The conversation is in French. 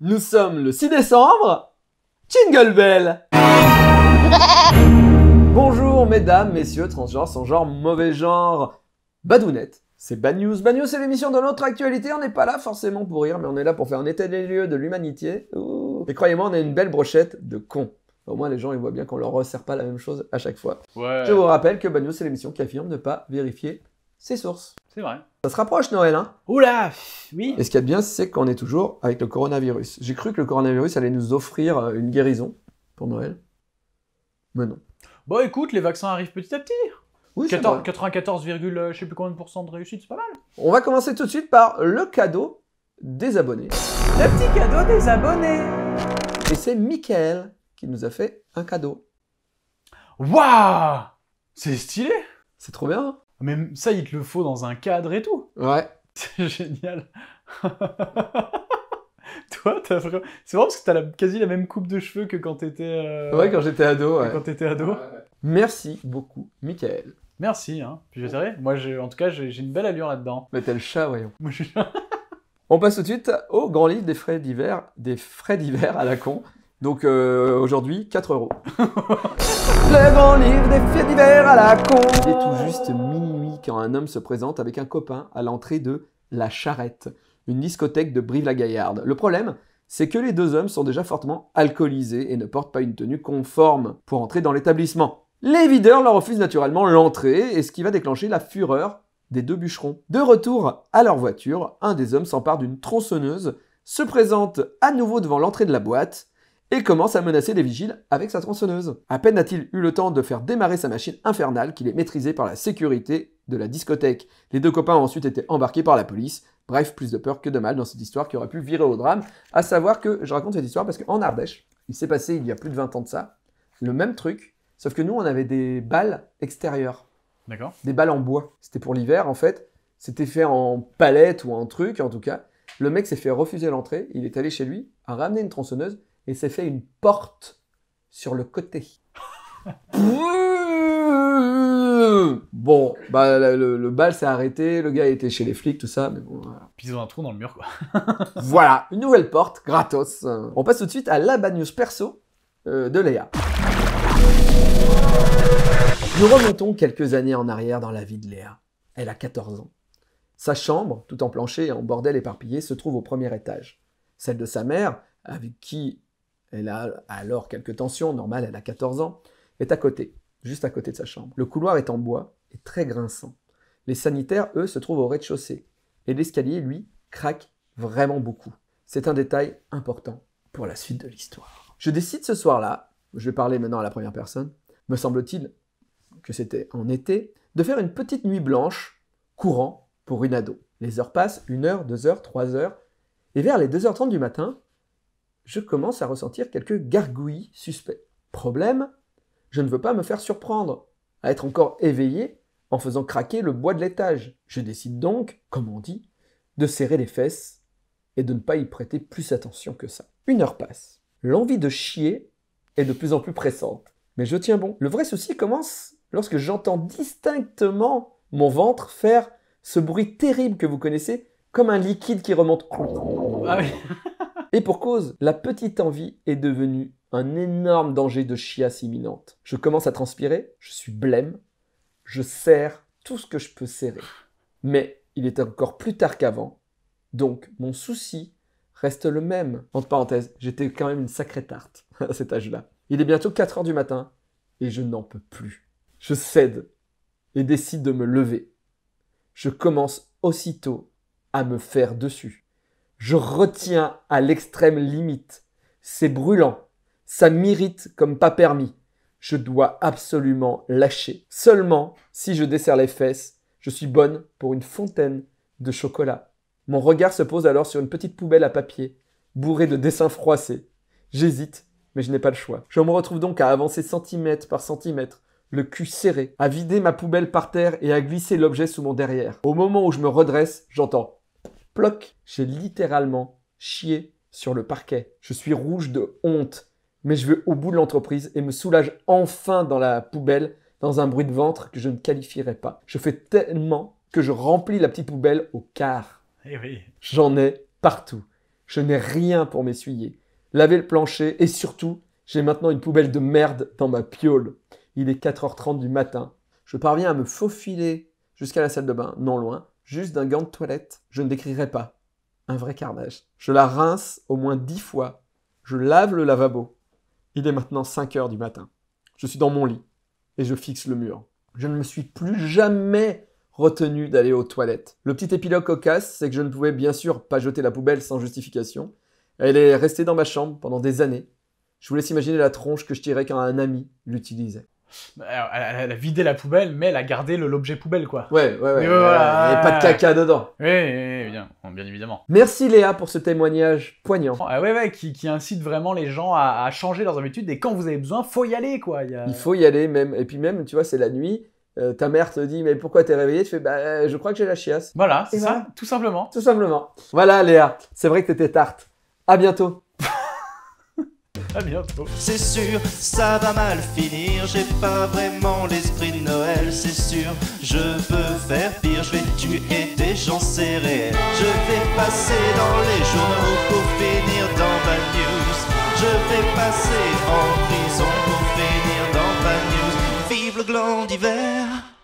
Nous sommes le 6 décembre. Jingle Bell Bonjour mesdames, messieurs, transgenres, sans genre, mauvais genre, badounette. C'est Bad News. Bad News, c'est l'émission de notre actualité. On n'est pas là forcément pour rire, mais on est là pour faire un état des lieux de l'humanité. Et croyez-moi, on a une belle brochette de cons. Au moins, les gens, ils voient bien qu'on leur resserre pas la même chose à chaque fois. Je vous rappelle que Bad News, c'est l'émission qui affirme ne pas vérifier – C'est source. – C'est vrai. Ça se rapproche Noël, hein Oula Oui Et ce qu'il y a bien, c'est qu'on est toujours avec le coronavirus. J'ai cru que le coronavirus allait nous offrir euh, une guérison pour Noël. Mais non. Bon, écoute, les vaccins arrivent petit à petit. Oui, 94, euh, je sais plus combien de pourcents de réussite, c'est pas mal. On va commencer tout de suite par le cadeau des abonnés. Le petit cadeau des abonnés Et c'est Michael qui nous a fait un cadeau. Waouh C'est stylé C'est trop bien. Hein même ça, il te le faut dans un cadre et tout. Ouais. C'est génial. Toi, t'as vraiment... C'est vrai parce que t'as quasi la même coupe de cheveux que quand t'étais... Euh, ouais, quand j'étais ado, ouais. Quand t'étais ado. Ah, Merci beaucoup, Michael. Merci, hein. Puis je dirais, moi, en tout cas, j'ai... une belle allure là-dedans. Mais t'es le chat, voyons. Moi, je... On passe tout de suite au grand livre des frais d'hiver, des frais d'hiver à la con. Donc euh, aujourd'hui, 4 euros livre des à la con. Il est tout juste minuit quand un homme se présente avec un copain à l'entrée de La Charrette, une discothèque de Brive-la-Gaillarde. Le problème, c'est que les deux hommes sont déjà fortement alcoolisés et ne portent pas une tenue conforme pour entrer dans l'établissement. Les videurs leur refusent naturellement l'entrée, et ce qui va déclencher la fureur des deux bûcherons. De retour à leur voiture, un des hommes s'empare d'une tronçonneuse, se présente à nouveau devant l'entrée de la boîte, et commence à menacer les vigiles avec sa tronçonneuse. À peine a-t-il eu le temps de faire démarrer sa machine infernale qu'il est maîtrisé par la sécurité de la discothèque. Les deux copains ont ensuite été embarqués par la police. Bref, plus de peur que de mal dans cette histoire qui aurait pu virer au drame. À savoir que je raconte cette histoire parce qu'en Ardèche, il s'est passé il y a plus de 20 ans de ça, le même truc, sauf que nous on avait des balles extérieures. D'accord. Des balles en bois. C'était pour l'hiver en fait. C'était fait en palette ou en truc en tout cas. Le mec s'est fait refuser l'entrée, il est allé chez lui, a ramené une tronçonneuse et s'est fait une porte sur le côté. bon, bah, le, bal s'est arrêté, le gars était chez les flics, tout ça, mais bon. Puis ils ont un trou dans le mur, quoi. voilà, une nouvelle porte, gratos. On passe tout de suite à la bad perso euh, de Léa. Nous remontons quelques années en arrière dans la vie de Léa. Elle a 14 ans. Sa chambre, tout en plancher et en bordel éparpillé, se trouve au premier étage. Celle de sa mère, avec qui elle a alors quelques tensions, normale, elle a 14 ans, est à côté, juste à côté de sa chambre. Le couloir est en bois et très grinçant. Les sanitaires, eux, se trouvent au rez-de-chaussée. Et l'escalier, lui, craque vraiment beaucoup. C'est un détail important pour la suite de l'histoire. Je décide ce soir-là, je vais parler maintenant à la première personne, me semble-t-il que c'était en été, de faire une petite nuit blanche, courant, pour une ado. Les heures passent, une heure, deux heures, trois heures, et vers les 2h30 du matin, je commence à ressentir quelques gargouilles suspects. Problème, je ne veux pas me faire surprendre, à être encore éveillé en faisant craquer le bois de l'étage. Je décide donc, comme on dit, de serrer les fesses et de ne pas y prêter plus attention que ça. Une heure passe. L'envie de chier est de plus en plus pressante. Mais je tiens bon. Le vrai souci commence lorsque j'entends distinctement mon ventre faire ce bruit terrible que vous connaissez, comme un liquide qui remonte. Ah Et pour cause, la petite envie est devenue un énorme danger de chiasse imminente. Je commence à transpirer, je suis blême, je serre tout ce que je peux serrer. Mais il est encore plus tard qu'avant, donc mon souci reste le même. Entre parenthèses, j'étais quand même une sacrée tarte à cet âge-là. Il est bientôt 4 heures du matin et je n'en peux plus. Je cède et décide de me lever. Je commence aussitôt à me faire dessus. Je retiens à l'extrême limite. C'est brûlant. Ça m'irrite comme pas permis. Je dois absolument lâcher. Seulement, si je desserre les fesses, je suis bonne pour une fontaine de chocolat. Mon regard se pose alors sur une petite poubelle à papier, bourrée de dessins froissés. J'hésite, mais je n'ai pas le choix. Je me retrouve donc à avancer centimètre par centimètre, le cul serré, à vider ma poubelle par terre et à glisser l'objet sous mon derrière. Au moment où je me redresse, j'entends j'ai littéralement chié sur le parquet. Je suis rouge de honte, mais je vais au bout de l'entreprise et me soulage enfin dans la poubelle dans un bruit de ventre que je ne qualifierais pas. Je fais tellement que je remplis la petite poubelle au quart. Eh J'en ai partout. Je n'ai rien pour m'essuyer. Laver le plancher et surtout, j'ai maintenant une poubelle de merde dans ma piole. Il est 4h30 du matin. Je parviens à me faufiler jusqu'à la salle de bain, non loin, juste d'un gant de toilette, je ne décrirai pas. Un vrai carnage. Je la rince au moins dix fois. Je lave le lavabo. Il est maintenant 5 heures du matin. Je suis dans mon lit et je fixe le mur. Je ne me suis plus jamais retenu d'aller aux toilettes. Le petit épilogue cocasse, c'est que je ne pouvais bien sûr pas jeter la poubelle sans justification. Elle est restée dans ma chambre pendant des années. Je vous laisse imaginer la tronche que je tirais quand un ami l'utilisait. Bah, elle a vidé la poubelle, mais elle a gardé l'objet poubelle, quoi. Ouais, ouais, ouais. Et pas de caca dedans. Oui, bien, bien évidemment. Merci Léa pour ce témoignage poignant. Oh, ouais, qui, incite vraiment les gens à, changer leurs habitudes. Et quand vous avez besoin, faut y aller, quoi. Il, faut y aller, même. Et puis même, tu vois, c'est la nuit. Euh, ta mère te dit mais pourquoi t'es réveillée Tu fais bah, je crois que j'ai la chiasse. Voilà, c'est ça, tout simplement. Tout simplement. Voilà Léa, c'est vrai que t'étais tarte. À bientôt. C'est sûr, ça va mal finir. J'ai pas vraiment l'esprit de Noël, c'est sûr. Je veux faire pire, je vais tuer des gens, c'est Je vais passer dans les journaux pour finir dans Bad News. Je vais passer en prison pour finir dans Bad News. Vive le gland d'hiver.